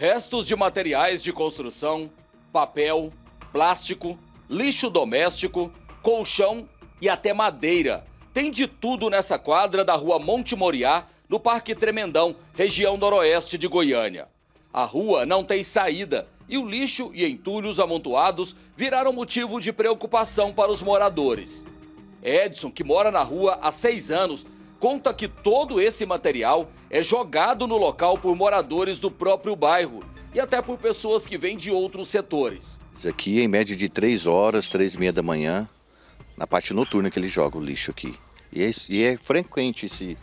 Restos de materiais de construção, papel, plástico, lixo doméstico, colchão e até madeira. Tem de tudo nessa quadra da rua Monte Moriá, no Parque Tremendão, região noroeste de Goiânia. A rua não tem saída e o lixo e entulhos amontoados viraram motivo de preocupação para os moradores. Edson, que mora na rua há seis anos, conta que todo esse material é jogado no local por moradores do próprio bairro e até por pessoas que vêm de outros setores. Isso aqui é em média de três horas, três e meia da manhã, na parte noturna que ele joga o lixo aqui. E é, e é frequente esse,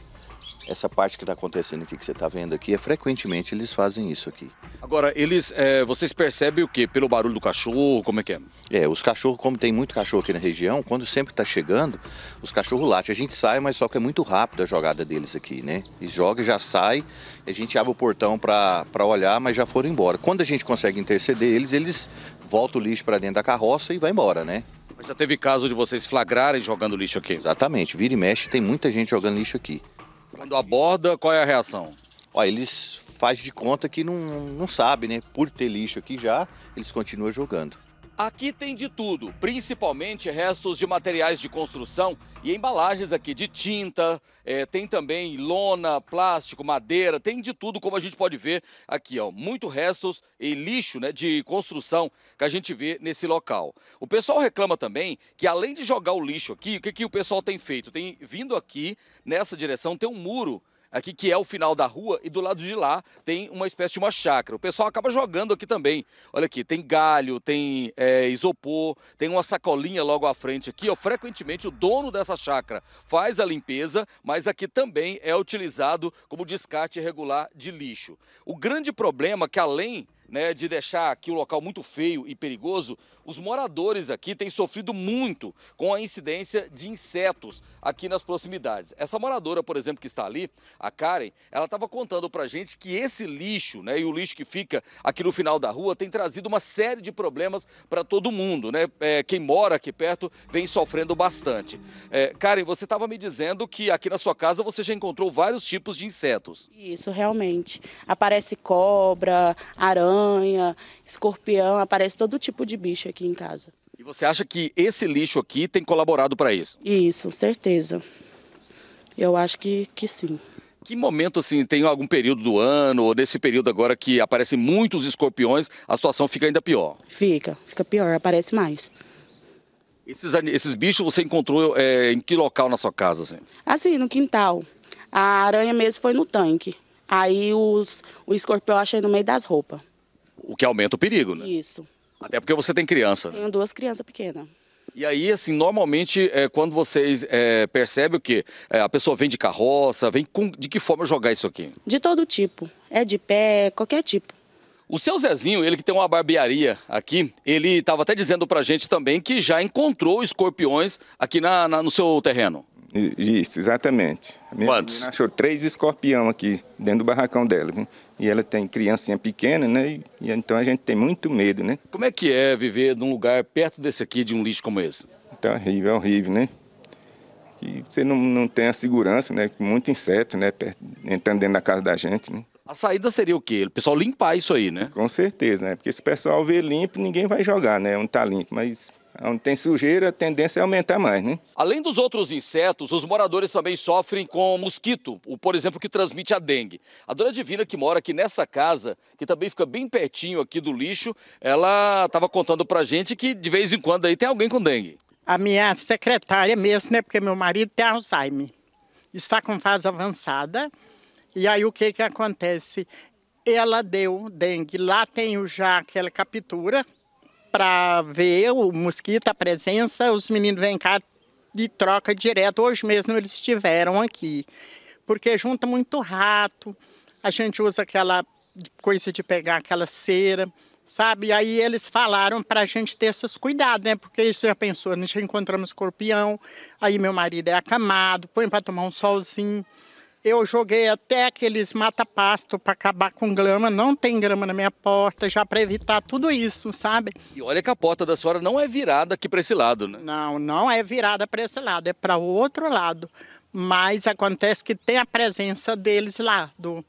essa parte que está acontecendo aqui, que você está vendo aqui, é frequentemente eles fazem isso aqui. Agora, eles, é, vocês percebem o quê? Pelo barulho do cachorro, como é que é? É, os cachorros, como tem muito cachorro aqui na região, quando sempre está chegando, os cachorros latem. A gente sai, mas só que é muito rápido a jogada deles aqui, né? E joga e já sai, a gente abre o portão para olhar, mas já foram embora. Quando a gente consegue interceder eles, eles voltam o lixo para dentro da carroça e vai embora, né? Já teve caso de vocês flagrarem jogando lixo aqui? Exatamente, vira e mexe, tem muita gente jogando lixo aqui. Quando aborda, qual é a reação? eles fazem de conta que não, não sabe, né? Por ter lixo aqui já, eles continuam jogando. Aqui tem de tudo, principalmente restos de materiais de construção e embalagens aqui de tinta, é, tem também lona, plástico, madeira, tem de tudo, como a gente pode ver aqui, ó, muito restos e lixo né, de construção que a gente vê nesse local. O pessoal reclama também que além de jogar o lixo aqui, o que, que o pessoal tem feito? Tem vindo aqui nessa direção, tem um muro aqui que é o final da rua e do lado de lá tem uma espécie de uma chácara. O pessoal acaba jogando aqui também. Olha aqui, tem galho, tem é, isopor, tem uma sacolinha logo à frente aqui. Ó, frequentemente o dono dessa chácara faz a limpeza, mas aqui também é utilizado como descarte regular de lixo. O grande problema é que além né, de deixar aqui o um local muito feio e perigoso, os moradores aqui têm sofrido muito com a incidência de insetos aqui nas proximidades. Essa moradora, por exemplo, que está ali, a Karen, ela estava contando para gente que esse lixo, né, e o lixo que fica aqui no final da rua, tem trazido uma série de problemas para todo mundo, né? É, quem mora aqui perto vem sofrendo bastante. É, Karen, você estava me dizendo que aqui na sua casa você já encontrou vários tipos de insetos. Isso, realmente. Aparece cobra, aranha aranha, escorpião, aparece todo tipo de bicho aqui em casa. E você acha que esse lixo aqui tem colaborado para isso? Isso, certeza. Eu acho que, que sim. Que momento, assim, tem algum período do ano, ou nesse período agora que aparecem muitos escorpiões, a situação fica ainda pior? Fica, fica pior, aparece mais. Esses, esses bichos você encontrou é, em que local na sua casa, assim? Assim, no quintal. A aranha mesmo foi no tanque. Aí os, o escorpião achei no meio das roupas. O que aumenta o perigo, né? Isso. Até porque você tem criança. Né? Tenho duas crianças pequenas. E aí, assim, normalmente, é, quando vocês é, percebem o quê? É, a pessoa vem de carroça, vem com... De que forma jogar isso aqui? De todo tipo. É de pé, qualquer tipo. O seu Zezinho, ele que tem uma barbearia aqui, ele estava até dizendo pra gente também que já encontrou escorpiões aqui na, na no seu terreno. Isso, exatamente. A minha Quantos? achou três escorpião aqui dentro do barracão dela. Viu? E ela tem criancinha pequena, né? E, e, então a gente tem muito medo, né? Como é que é viver num lugar perto desse aqui, de um lixo como esse? Tá horrível, é horrível, né? E você não, não tem a segurança, né? Muito inseto, né? Perto, entrando dentro da casa da gente, né? A saída seria o quê? O pessoal limpar isso aí, né? Com certeza, né? Porque se o pessoal vê limpo, ninguém vai jogar, né? Onde tá limpo, mas Onde tem sujeira, a tendência é aumentar mais, né? Além dos outros insetos, os moradores também sofrem com mosquito, o, por exemplo, que transmite a dengue. A dona Divina, que mora aqui nessa casa, que também fica bem pertinho aqui do lixo, ela estava contando pra gente que de vez em quando aí tem alguém com dengue. A minha secretária mesmo, né? Porque meu marido tem Alzheimer. Está com fase avançada. E aí o que que acontece? Ela deu dengue. Lá tem o já ela captura, para ver o mosquito, a presença, os meninos vêm cá e troca direto. Hoje mesmo eles estiveram aqui, porque junta muito rato, a gente usa aquela coisa de pegar aquela cera, sabe? Aí eles falaram para a gente ter esses cuidados, né? Porque isso já pensou, nós encontramos escorpião, aí meu marido é acamado, põe para tomar um solzinho. Eu joguei até aqueles mata-pasto para acabar com grama, não tem grama na minha porta, já para evitar tudo isso, sabe? E olha que a porta da senhora não é virada aqui para esse lado, né? Não, não é virada para esse lado, é para o outro lado. Mas acontece que tem a presença deles lá, do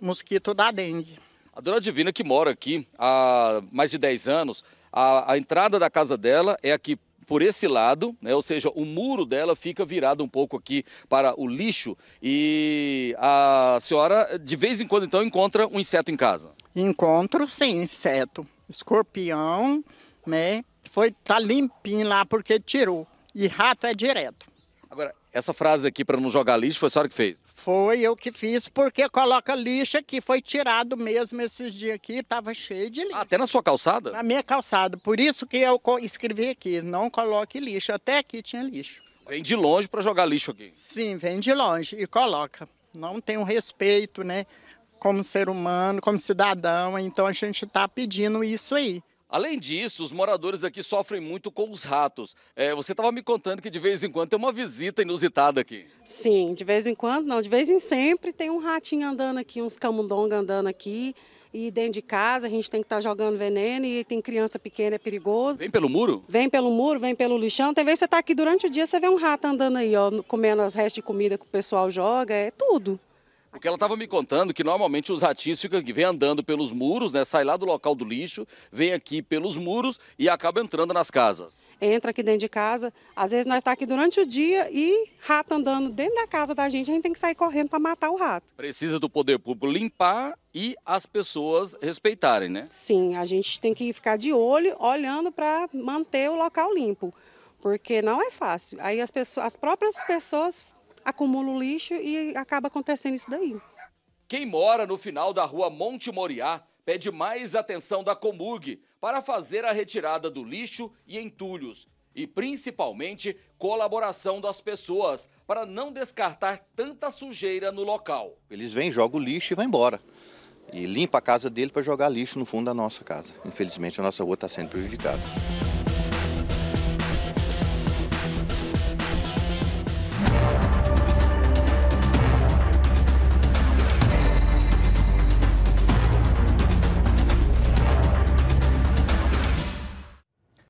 mosquito da dengue. A dona Divina, que mora aqui há mais de 10 anos, a, a entrada da casa dela é aqui por esse lado, né? ou seja, o muro dela fica virado um pouco aqui para o lixo e a senhora de vez em quando então encontra um inseto em casa? Encontro sim, inseto, escorpião, né? Foi tá limpinho lá porque tirou. E rato é direto. Agora, essa frase aqui para não jogar lixo foi a senhora que fez? Foi eu que fiz, porque coloca lixo aqui, foi tirado mesmo esses dias aqui, estava cheio de lixo. Ah, até na sua calçada? Na minha calçada, por isso que eu escrevi aqui, não coloque lixo, até aqui tinha lixo. Vem de longe para jogar lixo aqui? Sim, vem de longe e coloca. Não tem um respeito, né? Como ser humano, como cidadão, então a gente está pedindo isso aí. Além disso, os moradores aqui sofrem muito com os ratos. É, você estava me contando que de vez em quando tem uma visita inusitada aqui. Sim, de vez em quando, não, de vez em sempre tem um ratinho andando aqui, uns camundongos andando aqui. E dentro de casa a gente tem que estar tá jogando veneno e tem criança pequena, é perigoso. Vem pelo muro? Vem pelo muro, vem pelo lixão. Tem vez que você está aqui durante o dia, você vê um rato andando aí, ó, comendo as restos de comida que o pessoal joga, é tudo. O que ela estava me contando que normalmente os ratinhos ficam aqui, vem andando pelos muros, né? Sai lá do local do lixo, vem aqui pelos muros e acaba entrando nas casas. Entra aqui dentro de casa, às vezes nós está aqui durante o dia e rato andando dentro da casa da gente, a gente tem que sair correndo para matar o rato. Precisa do poder público limpar e as pessoas respeitarem, né? Sim, a gente tem que ficar de olho, olhando para manter o local limpo, porque não é fácil. Aí as pessoas, as próprias pessoas acumula o lixo e acaba acontecendo isso daí. Quem mora no final da rua Monte Moriá pede mais atenção da Comug para fazer a retirada do lixo e entulhos e principalmente colaboração das pessoas para não descartar tanta sujeira no local. Eles vêm, jogam o lixo e vão embora. E limpa a casa dele para jogar lixo no fundo da nossa casa. Infelizmente a nossa rua está sendo prejudicada.